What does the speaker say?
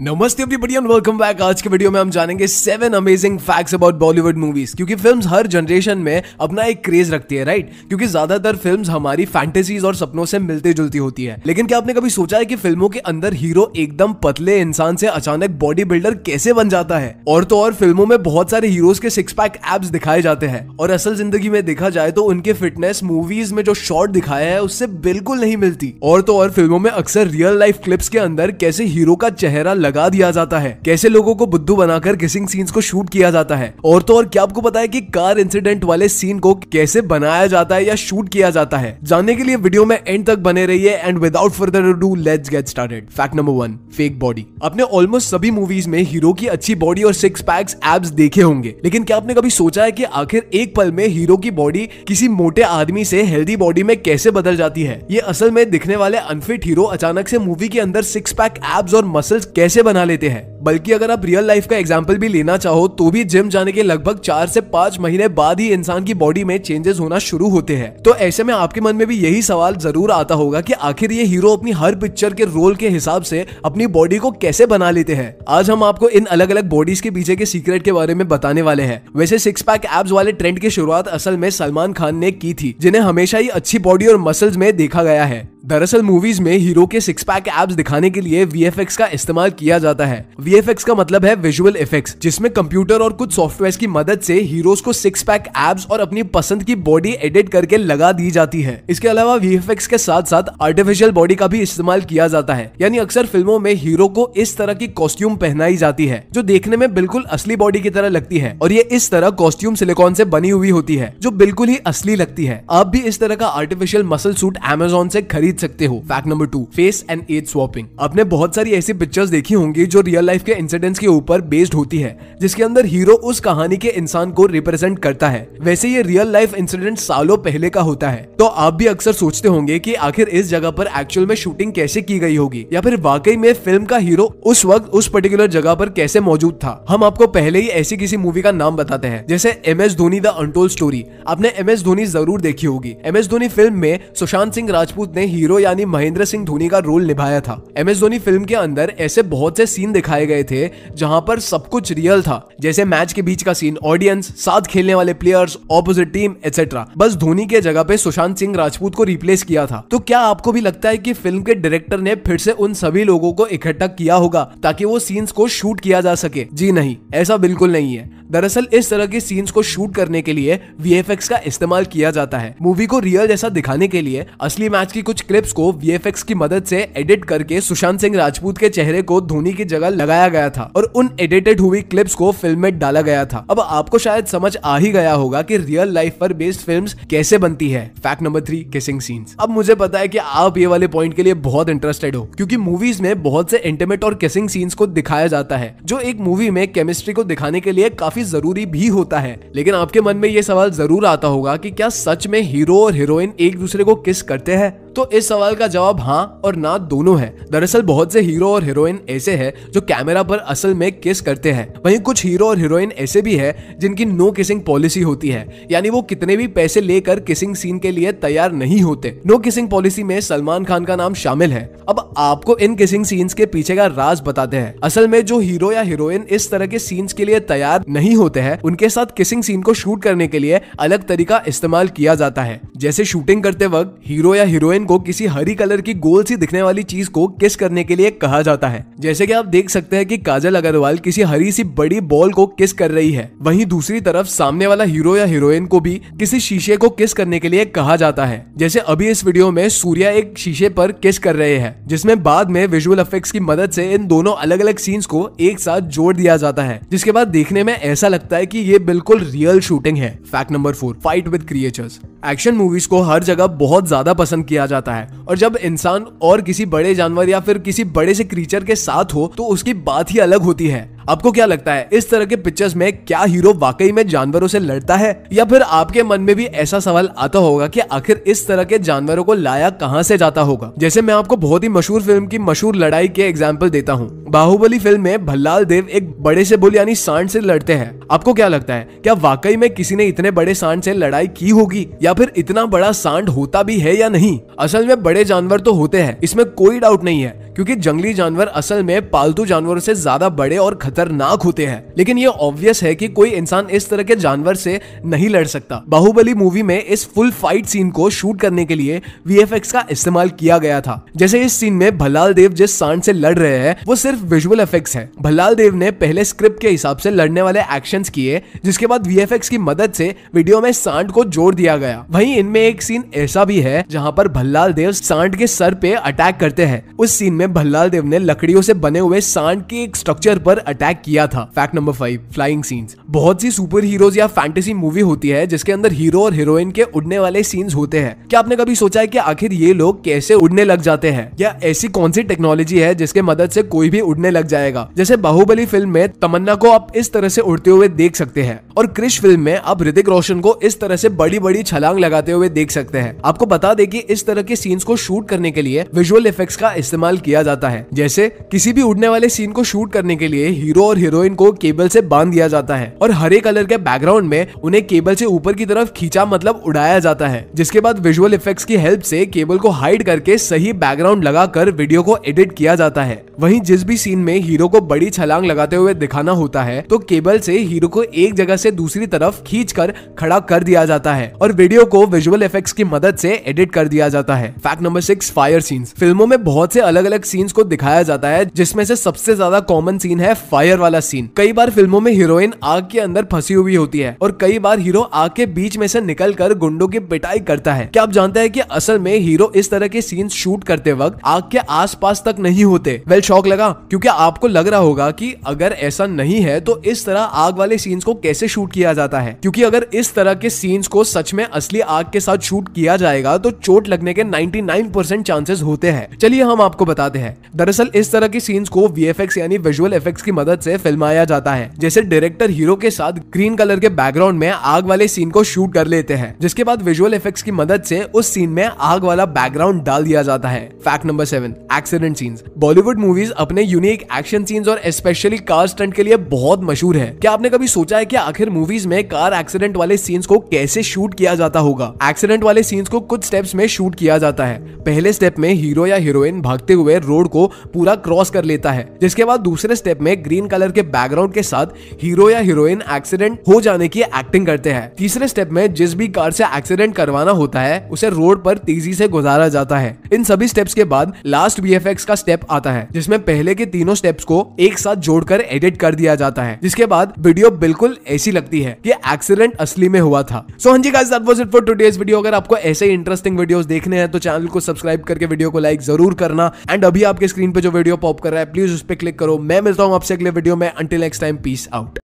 नमस्ते everybody and welcome back आज के वीडियो में हम जानेंगे seven amazing facts about Bollywood movies क्योंकि फिल्म्स हर जनरेशन में अपना एक क्रेज रखती है राइट right? क्योंकि ज्यादातर फिल्म्स हमारी फैंटेसीज और सपनों से मिलती जुलती होती है लेकिन क्या आपने कभी सोचा है कि फिल्मों के अंदर हीरो एकदम पतले इंसान से अचानक बॉडी बिल्डर कैसे बन जाता है और तो और फिल्मों में बहुत सारे हीरोज के सिक्स पैक एप्स दिखाए जाते हैं और असल जिंदगी में देखा जाए तो उनके फिटनेस मूवीज में जो शॉर्ट दिखाया है उससे बिल्कुल नहीं मिलती और तो और फिल्मों में अक्सर रियल लाइफ क्लिप्स के अंदर कैसे हीरो का चेहरा लगा दिया जाता है कैसे लोगों को बुद्धू बनाकर किसिंग सीन्स को शूट किया जाता है और तो और क्या आपको पता है कि कार इंसिडेंट वाले सीन को कैसे बनाया जाता है या शूट किया जाता है जानने के लिए वीडियो में एंड तक बने रहिए and without further do let's get started fact number one fake body आपने ऑलमोस्ट सभी मूवीज में हीरो की अच्छी बॉडी और सिक्स पैक्स एब्स देखे होंगे लेकिन क्या आपने कभी सोचा है कि आखिर एक पल में हीरो की बॉडी किसी मोटे आदमी से हेल्दी बॉडी में कैसे बदल जाती है ये असल में दिखने वाले अनफिट हीरो अचानक से मूवी के अंदर सिक्स पैक एब्स और मसल्स कैसे पैसे बना लेते हैं बल्कि अगर आप रियल लाइफ का एग्जाम्पल भी लेना चाहो तो भी जिम जाने के लगभग चार से पांच महीने बाद ही इंसान की बॉडी में चेंजेस होना शुरू होते हैं तो ऐसे में आपके मन में भी यही सवाल जरूर आता होगा कि आखिर ये हीरो अपनी हर पिक्चर के रोल के हिसाब से अपनी बॉडी को कैसे बना लेते हैं आज हम आपको इन अलग अलग बॉडीज के पीछे के सीक्रेट के बारे में बताने वाले हैं वैसे सिक्स पैक एब्स वाले ट्रेंड की शुरुआत असल में सलमान खान ने की थी जिन्हें हमेशा ही अच्छी बॉडी और मसल्स में देखा गया है दरअसल मूवीज में हीरो के सिक्स पैक एब्स दिखाने के लिए वी का इस्तेमाल किया जाता है वी का मतलब है विजुअल इफेक्ट जिसमें कंप्यूटर और कुछ सॉफ्टवेयर की मदद से हीरोज को सिक्स पैक एब्स और अपनी पसंद की बॉडी एडिट करके लगा दी जाती है इसके अलावा वी के साथ साथ आर्टिफिशियल बॉडी का भी इस्तेमाल किया जाता है यानी अक्सर फिल्मों में हीरो को इस तरह की कॉस्ट्यूम पहनाई जाती है जो देखने में बिल्कुल असली बॉडी की तरह लगती है और ये इस तरह कॉस्ट्यूम सिलिकॉन से बनी हुई होती है जो बिल्कुल ही असली लगती है आप भी इस तरह का आर्टिफिशियल मसल सूट एमेजोन से खरीद खरीद सकते हो fact number two face and age swapping आपने बहुत सारी ऐसी पिक्चर्स देखी होंगी जो रियल लाइफ के इंसिडेंट्स के ऊपर बेस्ड होती है जिसके अंदर हीरो उस कहानी के इंसान को रिप्रेजेंट करता है वैसे ये रियल लाइफ इंसिडेंट सालों पहले का होता है तो आप भी अक्सर सोचते होंगे की आखिर इस जगह पर एक्चुअल में शूटिंग कैसे की गई होगी या फिर वाकई में फिल्म का हीरो उस वक्त उस पर्टिकुलर जगह पर कैसे मौजूद था हम आपको पहले ही ऐसी किसी मूवी का नाम बताते हैं जैसे M S Dhoni the untold story आपने एम एस धोनी जरूर देखी होगी एम एस धोनी फिल्म में सुशांत सिंह राजपूत ने हीरो हीरो यानी महेंद्र सिंह धोनी का रोल निभाया था एम एस धोनी फिल्म के अंदर ऐसे बहुत से सीन दिखाए गए थे जहां पर सब कुछ रियल था जैसे मैच के बीच का सीन ऑडियंस साथ खेलने वाले प्लेयर्स ऑपोजिट टीम एक्सेट्रा बस धोनी के जगह पे सुशांत सिंह राजपूत को रिप्लेस किया था तो क्या आपको भी लगता है की फिल्म के डायरेक्टर ने फिर से उन सभी लोगों को इकट्ठा किया होगा ताकि वो सीन्स को शूट किया जा सके जी नहीं ऐसा बिल्कुल नहीं है दरअसल इस तरह के सीन्स को शूट करने के लिए वी का इस्तेमाल किया जाता है मूवी को रियल जैसा दिखाने के लिए असली मैच की कुछ क्लिप्स को वी की मदद से एडिट करके सुशांत सिंह राजपूत के चेहरे को धोनी की जगह लगाया गया था और उन एडिटेड हुई क्लिप्स को फिल्म में डाला गया था अब आपको शायद समझ आ ही गया होगा की रियल लाइफ पर बेस्ड फिल्म कैसे बनती है fact number three kissing scenes अब मुझे पता है की आप ये वाले पॉइंट के लिए बहुत इंटरेस्टेड हो क्योंकि मूवीज में बहुत से इंटीमेट और किसिंग सीन्स को दिखाया जाता है जो एक मूवी में केमिस्ट्री को दिखाने के लिए काफी काफी जरूरी भी होता है लेकिन आपके मन में ये सवाल जरूर आता होगा कि क्या सच में हीरो और हीरोइन एक दूसरे को किस करते हैं तो इस सवाल का जवाब हाँ और ना दोनों है दरअसल बहुत से हीरो और हीरोइन ऐसे है जो कैमरा पर असल में किस करते हैं वहीं कुछ हीरो और हीरोइन ऐसे भी है जिनकी नो किसिंग पॉलिसी होती है यानी वो कितने भी पैसे लेकर किसिंग सीन के लिए तैयार नहीं होते नो किसिंग पॉलिसी में सलमान खान का नाम शामिल है अब आपको इन किसिंग सीन्स के पीछे का राज बताते हैं असल में जो हीरो या हीरोइन इस तरह के सीन्स के लिए तैयार नहीं होते हैं उनके साथ किसिंग सीन को शूट करने के लिए अलग तरीका इस्तेमाल किया जाता है जैसे शूटिंग करते वक्त हीरो या हीरोइन को किसी हरी कलर की गोल सी दिखने वाली चीज को किस करने के लिए कहा जाता है जैसे कि आप देख सकते हैं कि काजल अग्रवाल किसी हरी सी बड़ी बॉल को किस कर रही है वहीं दूसरी तरफ सामने वाला हीरो या हीरोइन को भी किसी शीशे को किस करने के लिए कहा जाता है जैसे अभी इस वीडियो में सूर्या एक शीशे पर किस कर रहे हैं जिसमें बाद में विजुअल इफेक्ट्स की मदद से इन दोनों अलग अलग सीन्स को एक साथ जोड़ दिया जाता है जिसके बाद देखने में ऐसा लगता है कि ये बिल्कुल रियल शूटिंग है fact number four fight with creators action movies को हर जगह बहुत ज्यादा पसंद किया जाता है और जब इंसान और किसी बड़े जानवर या फिर किसी बड़े से क्रीचर के साथ हो तो उसकी बात ही अलग होती है आपको क्या लगता है इस तरह के पिक्चर्स में क्या हीरो वाकई में जानवरों से लड़ता है या फिर आपके मन में भी ऐसा सवाल आता होगा की आखिर इस तरह के जानवरों को लाया कहां से जाता होगा जैसे मैं आपको बहुत ही मशहूर फिल्म की मशहूर लड़ाई के एग्जाम्पल देता हूँ बाहुबली फिल्म में भल्लाल देव एक बड़े से बुल यानी सांड से लड़ते हैं आपको क्या लगता है क्या वाकई में किसी ने इतने बड़े सांड से लड़ाई की होगी या फिर इतना बड़ा सांड होता भी है या नहीं असल में बड़े जानवर तो होते हैं इसमें कोई डाउट नहीं है क्योंकि जंगली जानवर असल में पालतू जानवरों से ज्यादा बड़े और खतरनाक होते हैं लेकिन ये ऑब्वियस है कि कोई इंसान इस तरह के जानवर से नहीं लड़ सकता बाहुबली मूवी में इस फुल फाइट सीन को शूट करने के लिए वी का इस्तेमाल किया गया था जैसे इस सीन में भलाल देव जिस सांड से लड़ रहे हैं वो सिर्फ विजुअल इफेक्ट है भलाल देव ने पहले स्क्रिप्ट के हिसाब से लड़ने वाले एक्शन किए जिसके बाद वी की मदद से वीडियो में सांड को जोड़ दिया गया वही इनमें एक सीन ऐसा भी है जहाँ पर भल्लाल देव सांड के सर पे अटैक करते हैं उस सीन में में भल्लाल देव ने लकड़ियों से बने हुए सांड के एक स्ट्रक्चर पर अटैक किया था fact number five flying scenes बहुत सी सुपर हीरोज या फैंटेसी मूवी होती है जिसके अंदर हीरो और हीरोइन के उड़ने वाले सीन्स होते हैं क्या आपने कभी सोचा है कि आखिर ये लोग कैसे उड़ने लग जाते हैं या ऐसी कौन सी टेक्नोलॉजी है जिसके मदद से कोई भी उड़ने लग जाएगा जैसे बाहुबली फिल्म में तमन्ना को आप इस तरह से उड़ते हुए देख सकते हैं और क्रिश फिल्म में आप ऋतिक रोशन को इस तरह से बड़ी बड़ी छलांग लगाते हुए देख सकते हैं आपको बता दें कि इस तरह के सीन्स को शूट करने के लिए विजुअल इफेक्ट्स का इस्तेमाल किया जाता है जैसे किसी भी उड़ने वाले सीन को शूट करने के लिए हीरो और हीरोइन को केबल से बांध दिया जाता है और हरे कलर के बैकग्राउंड में उन्हें केबल से ऊपर की तरफ खींचा मतलब उड़ाया जाता है जिसके बाद विजुअल इफेक्ट्स की हेल्प से केबल को हाइड करके सही बैकग्राउंड लगाकर वीडियो को एडिट किया जाता है वहीं जिस भी सीन में हीरो को बड़ी छलांग लगाते हुए दिखाना होता है तो केबल से हीरो को एक जगह से दूसरी तरफ खींच कर खड़ा कर दिया जाता है और वीडियो को विजुअल इफेक्ट्स की मदद से एडिट कर दिया जाता है fact number six fire scenes फिल्मों में बहुत से अलग अलग सीन्स को दिखाया जाता है जिसमें से सबसे ज्यादा कॉमन सीन है फायर वाला सीन कई बार फिल्मों में हीरोइन आग के अंदर फंसी हुई होती है और कई बार हीरो आग के बीच में से निकल कर गुंडों की पिटाई करता है क्या आप जानते हैं कि असल में हीरो इस तरह के सीन शूट करते वक्त आग के आसपास तक नहीं होते वेल शौक लगा क्योंकि आपको लग रहा होगा कि अगर ऐसा नहीं है तो इस तरह आग वाले सीन्स को कैसे शूट किया जाता है क्योंकि अगर इस तरह के सीन्स को सच में असली आग के साथ शूट किया जाएगा तो चोट लगने के 99% चांसेस होते हैं चलिए हम आपको बताते हैं दरअसल इस तरह के सीन्स को वी यानी विजुअल इफेक्ट्स की मदद से फिल्माया जाता है जैसे डायरेक्टर हीरो के साथ ग्रीन कलर के बैकग्राउंड में आग वाले सीन को शूट कर लेते हैं जिसके बाद विजुअल इफेक्ट्स की मदद से उस सीन में आग वाला बैकग्राउंड डाल दिया जाता है fact number seven accident scenes Bollywood movies अपने यूनिक एक्शन सीन्स और स्पेशली कार स्टंट के लिए बहुत मशहूर है क्या आपने कभी सोचा है की आखिर मूवीज में कार एक्सीडेंट वाले सीन्स को कैसे शूट किया जाता होगा एक्सीडेंट वाले सीन्स को कुछ स्टेप्स में शूट किया जाता है पहले स्टेप में हीरो या हीरोइन भागते हुए रोड को पूरा क्रॉस कर लेता है जिसके बाद दूसरे स्टेप में ग्रीन कलर के बैकग्राउंड के साथ हीरो या हीरोइन हीरोइन एक्सीडेंट हो जाने की एक्टिंग करते हैं तीसरे स्टेप में जिस भी कार से एक्सीडेंट करवाना होता है उसे रोड पर तेजी से गुजारा जाता है इन सभी स्टेप्स के बाद लास्ट बी का स्टेप आता है जिसमें पहले के तीनों स्टेप्स को एक साथ जोड़कर एडिट कर दिया जाता है जिसके बाद वीडियो बिल्कुल ऐसी लगती है कि एक्सीडेंट असली में हुआ था सो हां जी guys that was it for today's video अगर आपको ऐसे ही इंटरेस्टिंग वीडियोस देखने हैं तो चैनल को सब्सक्राइब करके वीडियो को लाइक जरूर करना एंड अभी आपके स्क्रीन पे जो वीडियो पॉप कर रहा है प्लीज उस पर क्लिक करो मैं मिलता हूं आपसे अगले वीडियो में until next time peace out